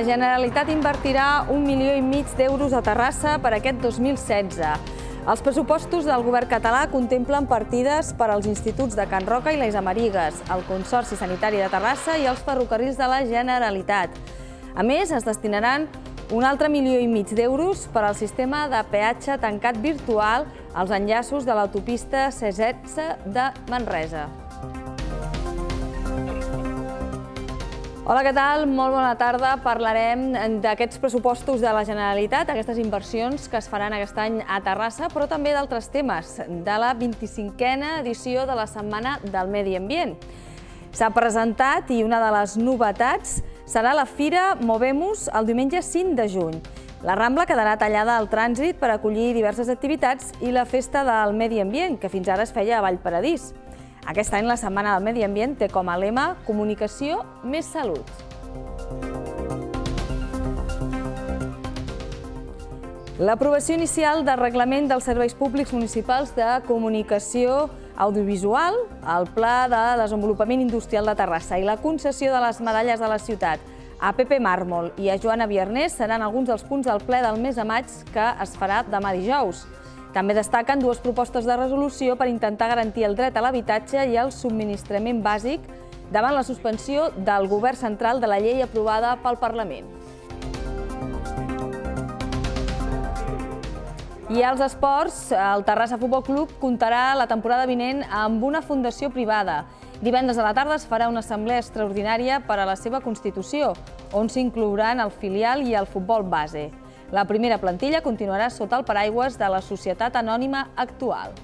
La Generalitat invertirà un milió i mig d'euros a Terrassa per aquest 2016. Els pressupostos del govern català contemplen partides per als instituts de Can Roca i les Amarigues, el Consorci Sanitari de Terrassa i els ferrocarrils de la Generalitat. A més, es destinaran un altre milió i mig d'euros per al sistema de peatge tancat virtual als enllaços de l'autopista C16 de Manresa. Hola, què tal? Molt bona tarda. Parlarem d'aquests pressupostos de la Generalitat, aquestes inversions que es faran aquest any a Terrassa, però també d'altres temes, de la 25a edició de la Setmana del Medi Ambient. S'ha presentat i una de les novetats serà la Fira Movemus el diumenge 5 de juny. La Rambla quedarà tallada al trànsit per acollir diverses activitats i la Festa del Medi Ambient, que fins ara es feia a Vallparadís. Aquest any la Setmana del Medi Ambient té com a lema Comunicació més salut. L'aprovació inicial del reglament dels serveis públics municipals de comunicació audiovisual, el Pla de Desenvolupament Industrial de Terrassa i la concessió de les medalles de la ciutat a Pepe Mármol i a Joana Viernés seran alguns dels punts del ple del mes de maig que es farà demà dijous. També destaquen dues propostes de resolució per intentar garantir el dret a l'habitatge i el subministrament bàsic davant la suspensió del govern central de la llei aprovada pel Parlament. I als esports, el Terrassa Futbol Club comptarà la temporada vinent amb una fundació privada. Divendres a la tarda es farà una assemblea extraordinària per a la seva constitució, on s'inclouran el filial i el futbol base. La primera plantilla continuarà sota el paraigües de la societat anònima actual.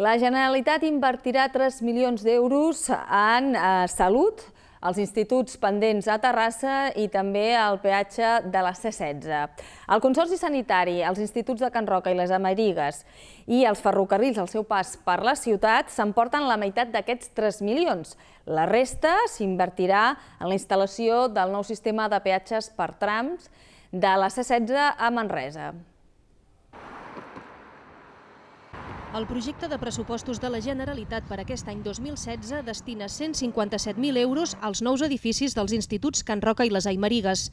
La Generalitat invertirà 3 milions d'euros en eh, salut, als instituts pendents a Terrassa i també al peatge de la C-16. El Consorci Sanitari, els instituts de Can Roca i les Amerigues i els ferrocarrils al seu pas per la ciutat s'emporten la meitat d'aquests 3 milions. La resta s'invertirà en la instal·lació del nou sistema de peatges per trams de la C-16 a Manresa. El projecte de pressupostos de la Generalitat per aquest any 2016 destina 157.000 euros als nous edificis dels instituts Can Roca i les Aimerigues.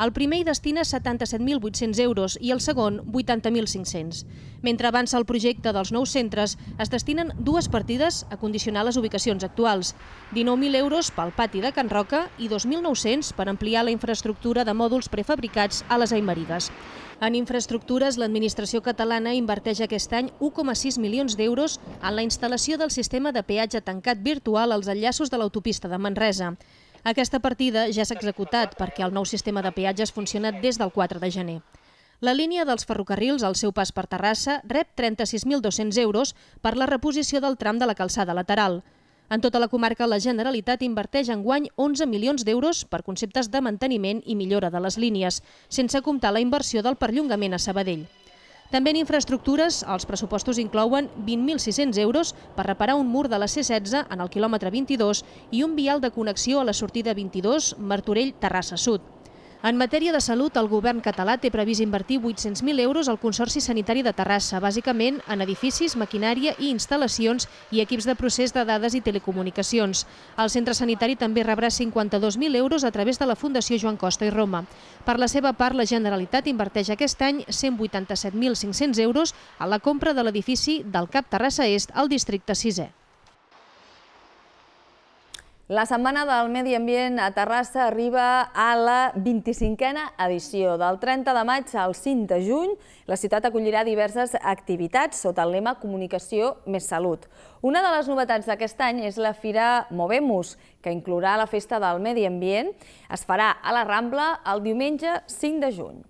El primer hi destina 77.800 euros i el segon 80.500. Mentre avança el projecte dels nous centres, es destinen dues partides a condicionar les ubicacions actuals. 19.000 euros pel pati de Can Roca i 2.900 per ampliar la infraestructura de mòduls prefabricats a les Aimerigues. En infraestructures, l'administració catalana inverteix aquest any 1,6 milions d'euros en la instal·lació del sistema de peatge tancat virtual als enllaços de l'autopista de Manresa. Aquesta partida ja s'ha executat perquè el nou sistema de peatges funciona des del 4 de gener. La línia dels ferrocarrils, al seu pas per Terrassa, rep 36.200 euros per la reposició del tram de la calçada lateral. En tota la comarca, la Generalitat inverteix en guany 11 milions d'euros per conceptes de manteniment i millora de les línies, sense comptar la inversió del perllongament a Sabadell. També en infraestructures, els pressupostos inclouen 20.600 euros per reparar un mur de la C-16 en el quilòmetre 22 i un vial de connexió a la sortida 22 Martorell-Terrassa Sud. En matèria de salut, el govern català té previst invertir 800.000 euros al Consorci Sanitari de Terrassa, bàsicament en edificis, maquinària i instal·lacions i equips de procés de dades i telecomunicacions. El centre sanitari també rebrà 52.000 euros a través de la Fundació Joan Costa i Roma. Per la seva part, la Generalitat inverteix aquest any 187.500 euros a la compra de l'edifici del Cap Terrassa Est al districte 6è. La Setmana del Medi Ambient a Terrassa arriba a la 25a edició. Del 30 de maig al 5 de juny, la ciutat acollirà diverses activitats sota el lema Comunicació més Salut. Una de les novetats d'aquest any és la Fira Movemus, que inclourà la Festa del Medi Ambient. Es farà a la Rambla el diumenge 5 de juny.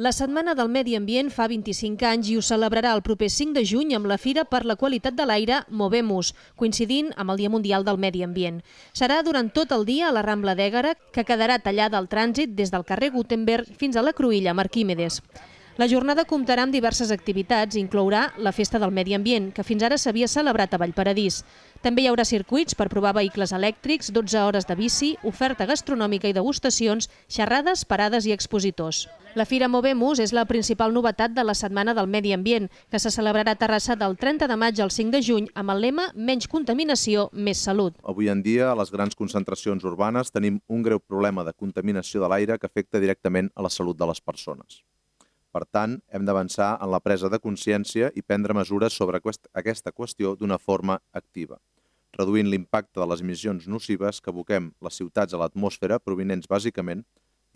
La Setmana del Medi Ambient fa 25 anys i ho celebrarà el proper 5 de juny amb la Fira per la Qualitat de l'Aire Movemus, coincidint amb el Dia Mundial del Medi Ambient. Serà durant tot el dia a la Rambla d'Ègara, que quedarà tallada al trànsit des del carrer Gutenberg fins a la Cruïlla Marquímedes. La jornada comptarà amb diverses activitats i inclourà la Festa del Medi Ambient, que fins ara s'havia celebrat a Vallparadís. També hi haurà circuits per provar vehicles elèctrics, 12 hores de bici, oferta gastronòmica i degustacions, xerrades, parades i expositors. La Fira Movemus és la principal novetat de la Setmana del Medi Ambient, que se celebrarà a Terrassa del 30 de maig al 5 de juny amb el lema Menys contaminació, més salut. Avui en dia, a les grans concentracions urbanes tenim un greu problema de contaminació de l'aire que afecta directament a la salut de les persones. Per tant, hem d'avançar en la presa de consciència i prendre mesures sobre aquesta qüestió d'una forma activa, reduint l'impacte de les emissions nocives que aboquem les ciutats a l'atmosfera provinents bàsicament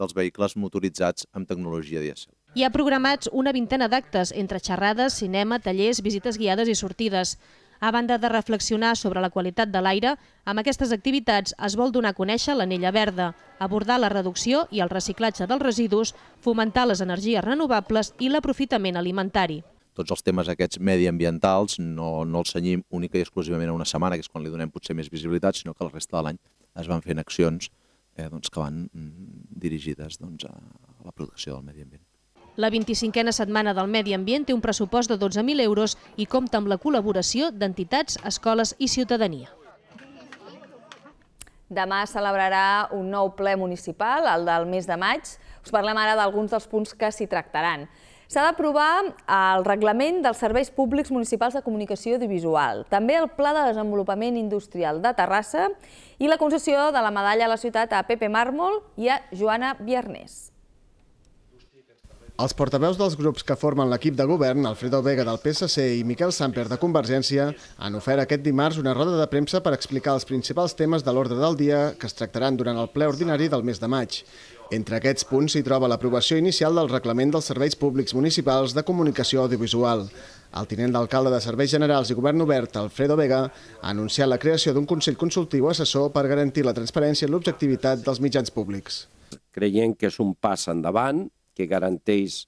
dels vehicles motoritzats amb tecnologia dièsel. Hi ha programats una vintena d'actes, entre xerrades, cinema, tallers, visites guiades i sortides. A banda de reflexionar sobre la qualitat de l'aire, amb aquestes activitats es vol donar a conèixer l'anella verda, abordar la reducció i el reciclatge dels residus, fomentar les energies renovables i l'aprofitament alimentari. Tots els temes aquests mediambientals no, no els senyim única i exclusivament a una setmana, que és quan li donem potser més visibilitat, sinó que la resta de l'any es van fent accions eh, doncs, que van mm, dirigides doncs, a la protecció del medi ambient. La 25a setmana del Medi Ambient té un pressupost de 12.000 euros i compta amb la col·laboració d'entitats, escoles i ciutadania. Demà celebrarà un nou ple municipal, el del mes de maig. Us parlem ara d'alguns dels punts que s'hi tractaran. S'ha d'aprovar eh, el reglament dels serveis públics municipals de comunicació audiovisual, també el Pla de Desenvolupament Industrial de Terrassa i la concessió de la medalla a la ciutat a Pepe Mármol i a Joana Viernés. Els portaveus dels grups que formen l'equip de govern, Alfredo Vega del PSC i Miquel Samper de Convergència, han ofert aquest dimarts una roda de premsa per explicar els principals temes de l'ordre del dia que es tractaran durant el ple ordinari del mes de maig. Entre aquests punts s'hi troba l'aprovació inicial del reglament dels serveis públics municipals de comunicació audiovisual. El tinent d'alcalde de Serveis Generals i Govern Obert, Alfredo Vega, ha anunciat la creació d'un Consell Consultiu Assessor per garantir la transparència i l'objectivitat dels mitjans públics. Creiem que és un pas endavant que garanteix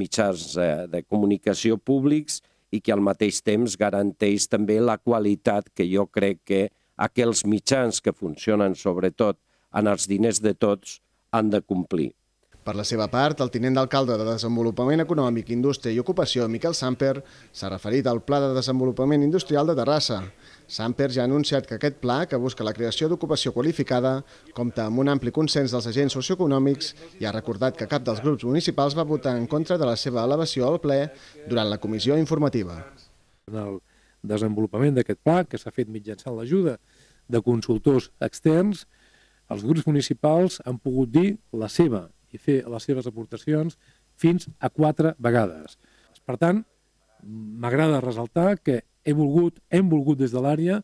mitjans eh, de comunicació públics i que al mateix temps garanteix també la qualitat que jo crec que aquells mitjans que funcionen sobretot en els diners de tots han de complir. Per la seva part, el tinent d'alcalde de Desenvolupament Econòmic, Indústria i Ocupació, Miquel Samper, s'ha referit al Pla de Desenvolupament Industrial de Terrassa. Sampers ja ha anunciat que aquest pla, que busca la creació d'ocupació qualificada, compta amb un ampli consens dels agents socioeconòmics i ha recordat que cap dels grups municipals va votar en contra de la seva elevació al ple durant la comissió informativa. En el desenvolupament d'aquest pla, que s'ha fet mitjançant l'ajuda de consultors externs, els grups municipals han pogut dir la seva i fer les seves aportacions fins a quatre vegades. Per tant, m'agrada resaltar que he volgut, hem volgut des de l'àrea,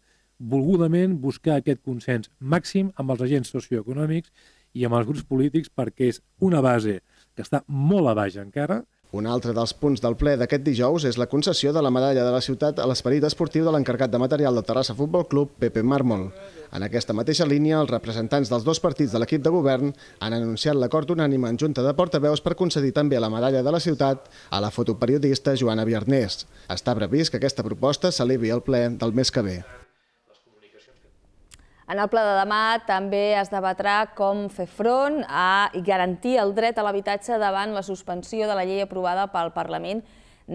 volgudament buscar aquest consens màxim amb els agents socioeconòmics i amb els grups polítics perquè és una base que està molt a baix encara, un altre dels punts del ple d'aquest dijous és la concessió de la medalla de la ciutat a l'esperit esportiu de l'encarregat de material del Terrassa Futbol Club, Pepe Mármol. En aquesta mateixa línia, els representants dels dos partits de l'equip de govern han anunciat l'acord unànime en Junta de Portaveus per concedir també la medalla de la ciutat a la fotoperiodista Joana Viernés. Està previst que aquesta proposta s'alivi al ple del mes que ve. En el pla de demà també es debatrà com fer front a, i garantir el dret a l'habitatge davant la suspensió de la llei aprovada pel Parlament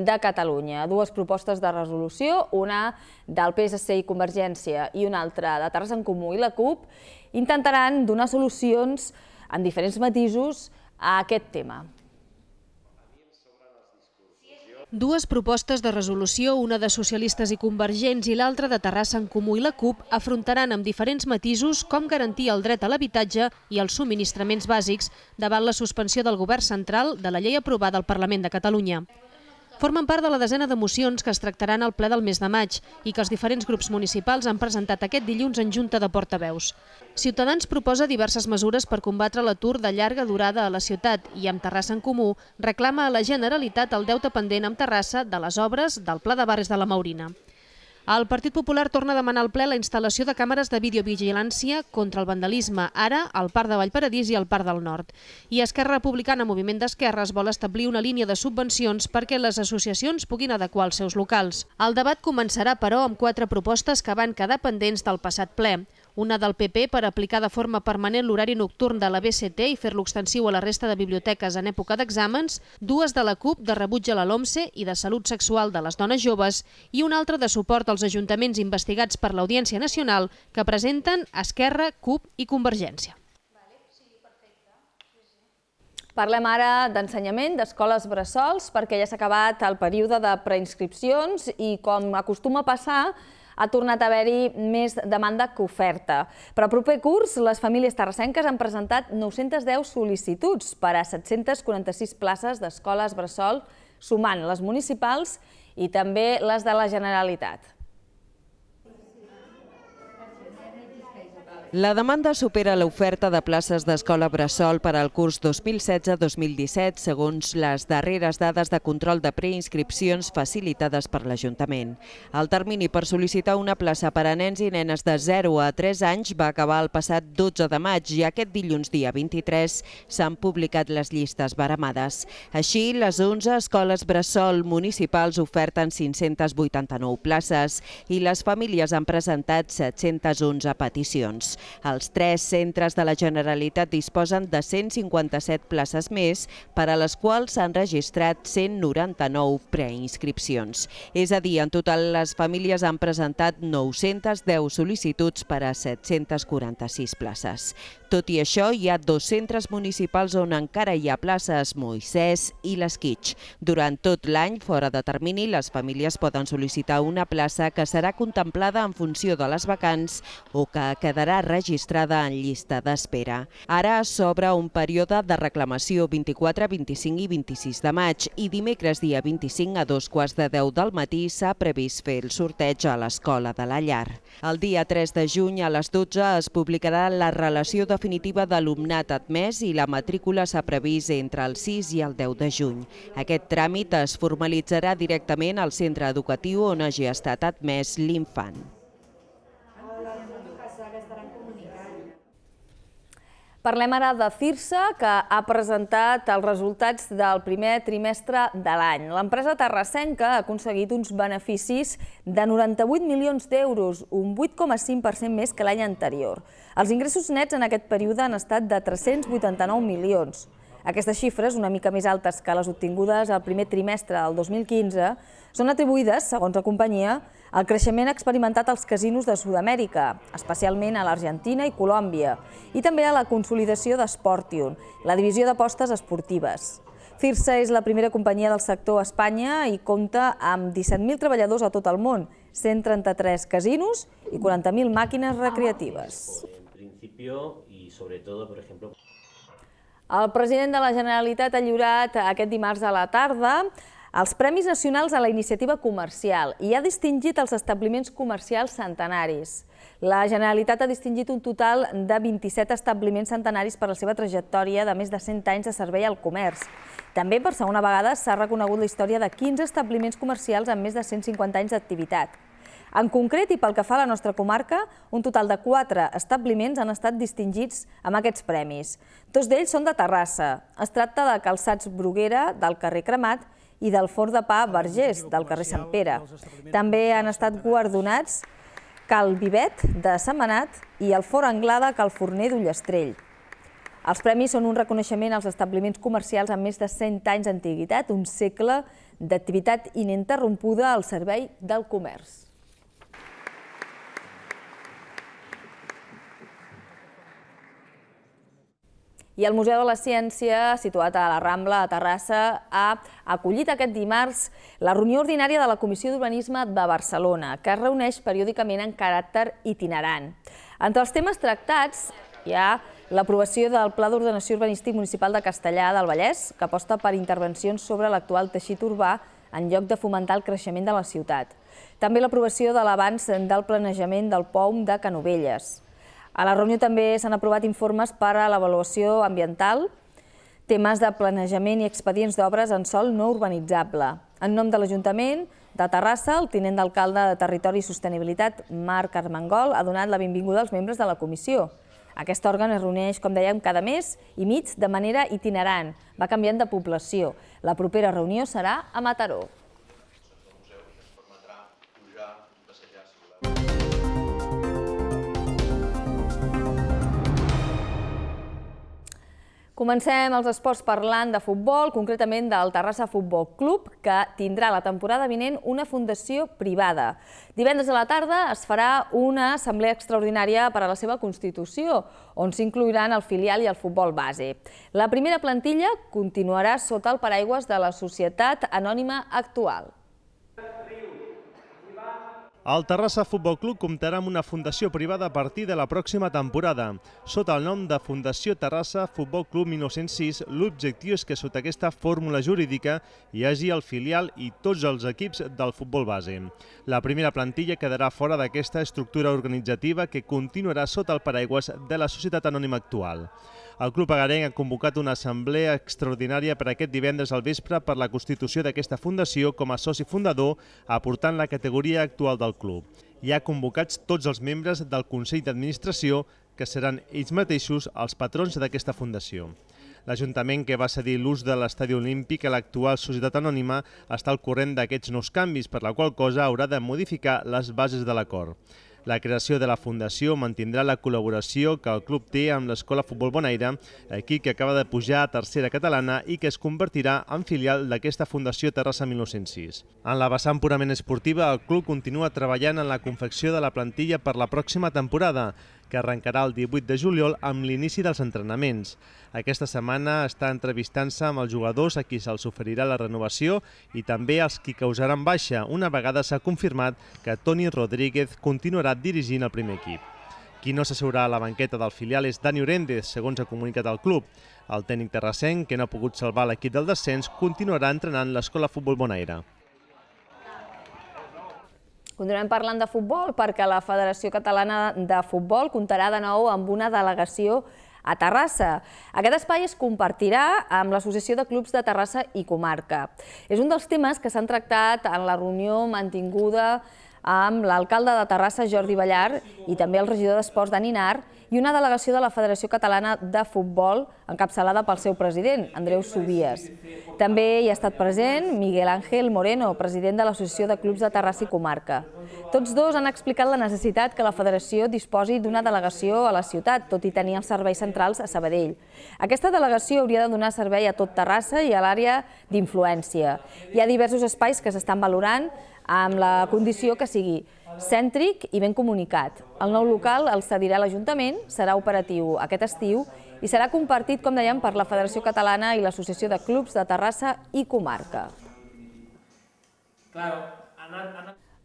de Catalunya. Dues propostes de resolució, una del PSC i Convergència i una altra de Terres en Comú i la CUP, intentaran donar solucions en diferents matisos a aquest tema. Dues propostes de resolució, una de socialistes i convergents i l'altra de Terrassa en Comú i la CUP, afrontaran amb diferents matisos com garantir el dret a l'habitatge i els subministraments bàsics davant la suspensió del govern central de la llei aprovada al Parlament de Catalunya formen part de la desena de mocions que es tractaran al ple del mes de maig i que els diferents grups municipals han presentat aquest dilluns en Junta de Portaveus. Ciutadans proposa diverses mesures per combatre l'atur de llarga durada a la ciutat i amb Terrassa en Comú reclama a la Generalitat el deute pendent amb Terrassa de les obres del Pla de Barres de la Maurina. El Partit Popular torna a demanar al ple la instal·lació de càmeres de videovigilància contra el vandalisme, ara al Parc de Vallparadís i al Parc del Nord. I Esquerra Republicana, Moviment d'Esquerres, vol establir una línia de subvencions perquè les associacions puguin adequar els seus locals. El debat començarà, però, amb quatre propostes que van quedar pendents del passat ple una del PP per aplicar de forma permanent l'horari nocturn de la BCT i fer-lo extensiu a la resta de biblioteques en època d'exàmens, dues de la CUP de rebuig a la LOMCE i de salut sexual de les dones joves i una altra de suport als ajuntaments investigats per l'Audiència Nacional que presenten Esquerra, CUP i Convergència. Parlem ara d'ensenyament d'escoles bressols perquè ja s'ha acabat el període de preinscripcions i com acostuma a passar ha tornat a haver-hi més demanda que oferta. Per al proper curs, les famílies terrassenques han presentat 910 sol·licituds per a 746 places d'escoles bressol, sumant les municipals i també les de la Generalitat. La demanda supera l'oferta de places d'escola Bressol per al curs 2016-2017, segons les darreres dades de control de preinscripcions facilitades per l'Ajuntament. El termini per sol·licitar una plaça per a nens i nenes de 0 a 3 anys va acabar el passat 12 de maig i aquest dilluns, dia 23, s'han publicat les llistes baremades. Així, les 11 escoles Bressol municipals oferten 589 places i les famílies han presentat 711 peticions. Els tres centres de la Generalitat disposen de 157 places més, per a les quals s'han registrat 199 preinscripcions. És a dir, en total les famílies han presentat 910 sol·licituds per a 746 places. Tot i això, hi ha dos centres municipals on encara hi ha places, Moisès i l'Esquitx. Durant tot l'any, fora de termini, les famílies poden sol·licitar una plaça que serà contemplada en funció de les vacants o que quedarà registrada en llista d'espera. Ara s'obre un període de reclamació 24, 25 i 26 de maig i dimecres dia 25 a dos quarts de 10 del matí s'ha previst fer el sorteig a l'Escola de la Llar. El dia 3 de juny a les 12 es publicarà la relació definitiva d'alumnat admès i la matrícula s'ha previst entre el 6 i el 10 de juny. Aquest tràmit es formalitzarà directament al centre educatiu on hagi estat admès l'infant. Parlem ara de CIRSA, que ha presentat els resultats del primer trimestre de l'any. L'empresa terrassenca ha aconseguit uns beneficis de 98 milions d'euros, un 8,5% més que l'any anterior. Els ingressos nets en aquest període han estat de 389 milions. Aquestes xifres, una mica més altes que les obtingudes al primer trimestre del 2015, són atribuïdes, segons la companyia, el creixement ha experimentat als casinos de Sud-amèrica, especialment a l'Argentina i Colòmbia, i també a la consolidació d'Esportium, la divisió d'apostes esportives. Cirsa és la primera companyia del sector a Espanya i compta amb 17.000 treballadors a tot el món, 133 casinos i 40.000 màquines recreatives. El president de la Generalitat ha lliurat aquest dimarts a la tarda als Premis Nacionals a la Iniciativa Comercial i ha distingit els establiments comercials centenaris. La Generalitat ha distingit un total de 27 establiments centenaris per la seva trajectòria de més de 100 anys de servei al comerç. També per segona vegada s'ha reconegut la història de 15 establiments comercials amb més de 150 anys d'activitat. En concret, i pel que fa a la nostra comarca, un total de 4 establiments han estat distingits amb aquests premis. Dos d'ells són de Terrassa. Es tracta de Calçats Bruguera, del carrer Cremat, i del Forn de Pa Vergés, del carrer Sant Pere. També han estat guardonats Cal Vivet, de Setmanat, i el Forn Anglada, Cal Forner d'Ullestrell. Els premis són un reconeixement als establiments comercials amb més de 100 anys d'antiguitat, un segle d'activitat ininterrompuda al servei del comerç. I el Museu de la Ciència, situat a la Rambla, a Terrassa, ha acollit aquest dimarts la reunió ordinària de la Comissió d'Urbanisme de Barcelona, que es reuneix periòdicament en caràcter itinerant. Entre els temes tractats hi ha l'aprovació del Pla d'Ordenació Urbanístic Municipal de Castellà del Vallès, que aposta per intervencions sobre l'actual teixit urbà en lloc de fomentar el creixement de la ciutat. També l'aprovació de l'avanç del planejament del POUM de Canovelles. A la reunió també s'han aprovat informes per a l'avaluació ambiental, temes de planejament i expedients d'obres en sol no urbanitzable. En nom de l'Ajuntament de Terrassa, el tinent d'alcalde de Territori i Sostenibilitat, Marc Armengol, ha donat la benvinguda als membres de la comissió. Aquest òrgan es reuneix, com dèiem, cada mes i mig de manera itinerant. Va canviant de població. La propera reunió serà a Mataró. Comencem els esports parlant de futbol, concretament del Terrassa Futbol Club, que tindrà la temporada vinent una fundació privada. Divendres a la tarda es farà una assemblea extraordinària per a la seva constitució, on s'incluiran el filial i el futbol base. La primera plantilla continuarà sota el paraigües de la societat anònima actual. El Terrassa Futbol Club comptarà amb una fundació privada a partir de la pròxima temporada. Sota el nom de Fundació Terrassa Futbol Club 1906, l'objectiu és que sota aquesta fórmula jurídica hi hagi el filial i tots els equips del futbol base. La primera plantilla quedarà fora d'aquesta estructura organitzativa que continuarà sota el paraigües de la societat anònima actual. El Club Agarenc ha convocat una assemblea extraordinària per aquest divendres al vespre per la constitució d'aquesta fundació com a soci fundador, aportant la categoria actual del club. Hi ha convocats tots els membres del Consell d'Administració, que seran ells mateixos els patrons d'aquesta fundació. L'Ajuntament, que va cedir l'ús de l'estadi olímpic a l'actual Societat Anònima, està al corrent d'aquests nous canvis, per la qual cosa haurà de modificar les bases de l'acord. La creació de la Fundació mantindrà la col·laboració que el club té amb l'Escola Futbol Bonaire, equip que acaba de pujar a tercera catalana i que es convertirà en filial d'aquesta Fundació Terrassa 1906. En la vessant purament esportiva, el club continua treballant en la confecció de la plantilla per la pròxima temporada que arrencarà el 18 de juliol amb l'inici dels entrenaments. Aquesta setmana està entrevistant-se amb els jugadors a qui se'ls oferirà la renovació i també als qui causaran baixa, una vegada s'ha confirmat que Toni Rodríguez continuarà dirigint el primer equip. Qui no s'assegurà a la banqueta del filial és Dani Orendes, segons ha comunicat el club. El tècnic terrassenc, que no ha pogut salvar l'equip del descens, continuarà entrenant l'escola futbol Bonaire. Continuem parlant de futbol perquè la Federació Catalana de Futbol comptarà de nou amb una delegació a Terrassa. Aquest espai es compartirà amb l'Associació de Clubs de Terrassa i Comarca. És un dels temes que s'han tractat en la reunió mantinguda amb l'alcalde de Terrassa, Jordi Ballar, i també el regidor d'Esports, Dani Nar, i una delegació de la Federació Catalana de Futbol, encapçalada pel seu president, Andreu Subies. També hi ha estat present Miguel Ángel Moreno, president de l'Associació de Clubs de Terrassa i Comarca. Tots dos han explicat la necessitat que la federació disposi d'una delegació a la ciutat, tot i tenir els serveis centrals a Sabadell. Aquesta delegació hauria de donar servei a tot Terrassa i a l'àrea d'influència. Hi ha diversos espais que s'estan valorant, amb la condició que sigui cèntric i ben comunicat. El nou local el cedirà l'Ajuntament, serà operatiu aquest estiu i serà compartit, com dèiem, per la Federació Catalana i l'Associació de Clubs de Terrassa i Comarca.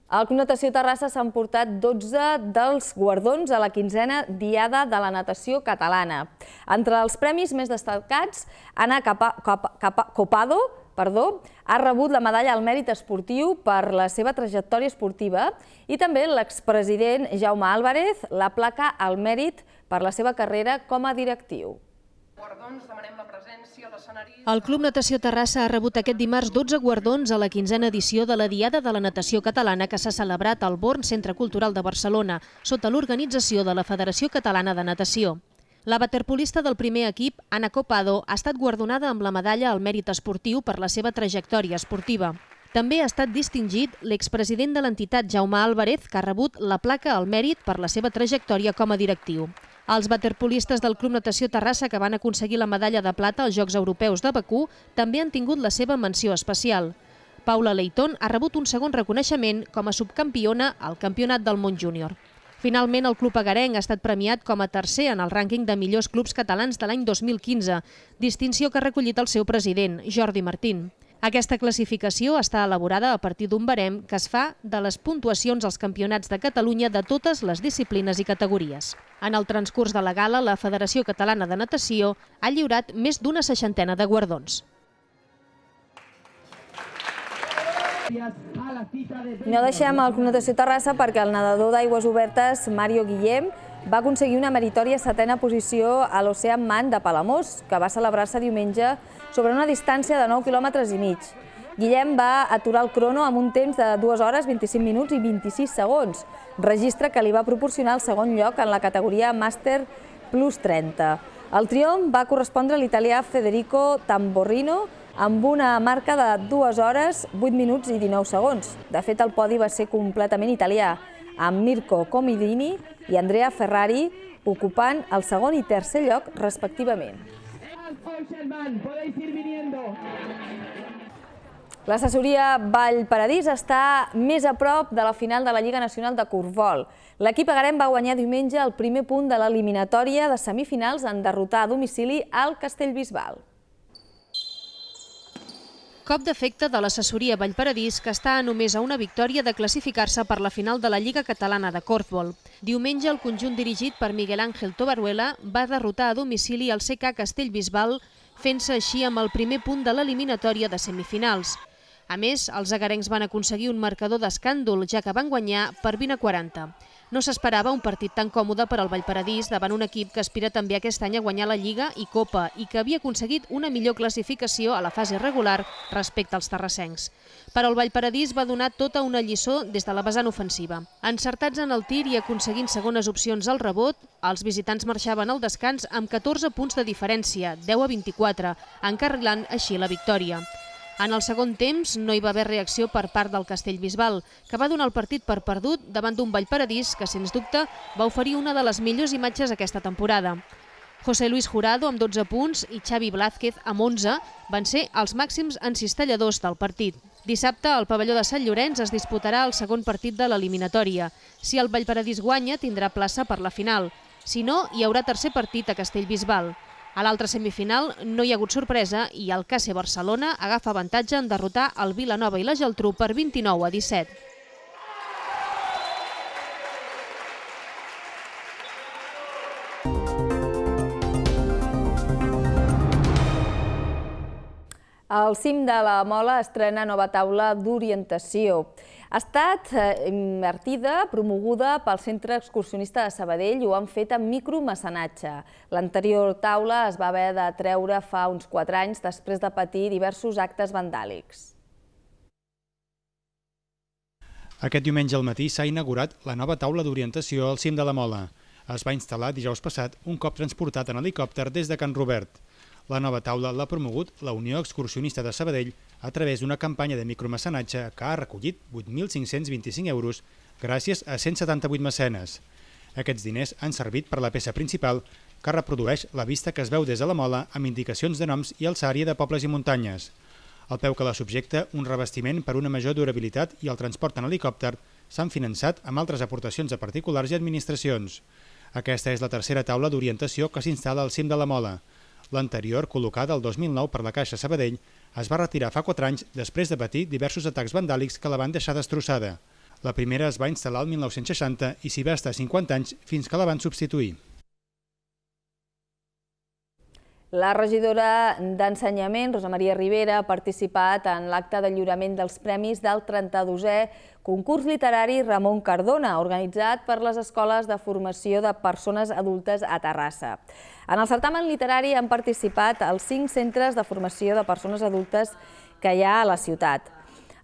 El Club Natació Terrassa s'han emportat 12 dels guardons a la quinzena Diada de la Natació Catalana. Entre els premis més destacats, Anna Capa, Copado, perdó, ha rebut la medalla al mèrit esportiu per la seva trajectòria esportiva i també l'expresident Jaume Álvarez la placa al mèrit per la seva carrera com a directiu. Guardons, demanem la presència a l'escenari... El Club Natació Terrassa ha rebut aquest dimarts 12 guardons a la quinzena edició de la Diada de la Natació Catalana que s'ha celebrat al Born Centre Cultural de Barcelona, sota l'organització de la Federació Catalana de Natació. La waterpolista del primer equip, Ana Copado, ha estat guardonada amb la medalla al mèrit esportiu per la seva trajectòria esportiva. També ha estat distingit l'expresident de l'entitat Jaume Álvarez, que ha rebut la placa al mèrit per la seva trajectòria com a directiu. Els waterpolistes del Club Natació Terrassa que van aconseguir la medalla de plata als Jocs Europeus de Bakú també han tingut la seva menció especial. Paula Leiton ha rebut un segon reconeixement com a subcampiona al Campionat del Món Júnior. Finalment, el Club Agarenc ha estat premiat com a tercer en el rànquing de millors clubs catalans de l'any 2015, distinció que ha recollit el seu president, Jordi Martín. Aquesta classificació està elaborada a partir d'un barem que es fa de les puntuacions als campionats de Catalunya de totes les disciplines i categories. En el transcurs de la gala, la Federació Catalana de Natació ha lliurat més d'una seixantena de guardons. No deixem el Natació Terrassa perquè el nedador d'aigües obertes, Mario Guillem, va aconseguir una meritòria setena posició a l'Ocean Man de Palamós, que va celebrar-se diumenge sobre una distància de 9 quilòmetres i mig. Guillem va aturar el crono amb un temps de 2 hores, 25 minuts i 26 segons, registre que li va proporcionar el segon lloc en la categoria Màster Plus 30. El triomf va correspondre a l'italià Federico Tamborrino, amb una marca de 2 hores, 8 minuts i 19 segons. De fet, el podi va ser completament italià, amb Mirko Comidini i Andrea Ferrari ocupant el segon i tercer lloc, respectivament. L'assessoria Vallparadís està més a prop de la final de la Lliga Nacional de Corbol. L'equip Agarem va guanyar diumenge el primer punt de l'eliminatòria de semifinals en derrotar a domicili al Castellbisbal. Cop d'efecte de l'assessoria Vallparadís, que està a només a una victòria de classificar-se per la final de la Lliga Catalana de Corfbol. Diumenge, el conjunt dirigit per Miguel Ángel Tobaruela va derrotar a domicili el CK Castellbisbal, fent-se així amb el primer punt de l'eliminatòria de semifinals. A més, els agarencs van aconseguir un marcador d'escàndol, ja que van guanyar per 20 a 40. No s'esperava un partit tan còmode per al Vallparadís davant un equip que aspira també aquest any a guanyar la Lliga i Copa i que havia aconseguit una millor classificació a la fase regular respecte als terrassencs. Però el Vallparadís va donar tota una lliçó des de la vessant ofensiva. Encertats en el tir i aconseguint segones opcions al rebot, els visitants marxaven al descans amb 14 punts de diferència, 10 a 24, encarrilant així la victòria. En el segon temps no hi va haver reacció per part del Castellbisbal, que va donar el partit per perdut davant d'un Vallparadís que, sens dubte, va oferir una de les millors imatges aquesta temporada. José Luis Jurado amb 12 punts i Xavi Blázquez amb 11 van ser els màxims encistelladors del partit. Dissabte, al pavelló de Sant Llorenç es disputarà el segon partit de l'eliminatòria. Si el Vallparadís guanya, tindrà plaça per la final. Si no, hi haurà tercer partit a Castellbisbal. A l'altra semifinal no hi ha hagut sorpresa i el KC Barcelona agafa avantatge en derrotar el Vilanova i la Geltrú per 29 a 17. Al cim de la Mola estrena nova taula d'orientació. Ha estat eh, invertida, promoguda pel Centre Excursionista de Sabadell i ho han fet amb micromecenatge. L'anterior taula es va haver de treure fa uns 4 anys després de patir diversos actes vandàlics. Aquest diumenge al matí s'ha inaugurat la nova taula d'orientació al cim de la Mola. Es va instal·lar dijous passat un cop transportat en helicòpter des de Can Robert. La nova taula l'ha promogut la Unió Excursionista de Sabadell a través d'una campanya de micromecenatge que ha recollit 8.525 euros gràcies a 178 mecenes. Aquests diners han servit per la peça principal que reprodueix la vista que es veu des de la mola amb indicacions de noms i alçària de pobles i muntanyes. Al peu que la subjecta, un revestiment per una major durabilitat i el transport en helicòpter s'han finançat amb altres aportacions a particulars i administracions. Aquesta és la tercera taula d'orientació que s'instal·la al cim de la mola. L'anterior, col·locada el 2009 per la Caixa Sabadell, es va retirar fa 4 anys després de patir diversos atacs vandàlics que la van deixar destrossada. La primera es va instal·lar el 1960 i s'hi va estar 50 anys fins que la van substituir. La regidora d'Ensenyament, Rosa Maria Rivera, ha participat en l'acte de lliurament dels premis del 32è concurs literari Ramon Cardona, organitzat per les Escoles de Formació de Persones Adultes a Terrassa. En el certamen literari han participat els cinc centres de formació de persones adultes que hi ha a la ciutat.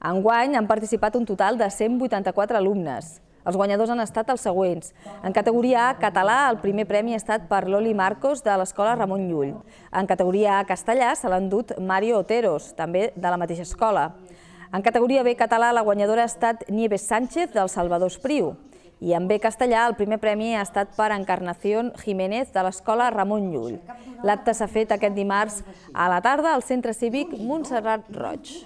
Enguany han participat un total de 184 alumnes. Els guanyadors han estat els següents. En categoria A, català, el primer premi ha estat per Loli Marcos de l'escola Ramon Llull. En categoria A, castellà, se l'han dut Mario Oteros, també de la mateixa escola. En categoria B català, la guanyadora ha estat Nieves Sánchez, del Salvador Espriu. I en B castellà, el primer premi ha estat per Encarnación Jiménez, de l'escola Ramon Llull. L'acte s'ha fet aquest dimarts a la tarda al Centre Cívic Montserrat Roig.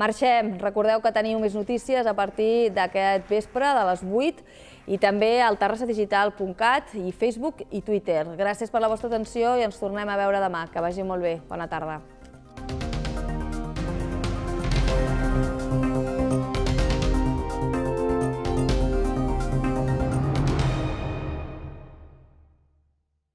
Marxem. Recordeu que teniu més notícies a partir d'aquest vespre, de les 8, i també al terrassadigital.cat i Facebook i Twitter. Gràcies per la vostra atenció i ens tornem a veure demà. Que vagi molt bé. Bona tarda.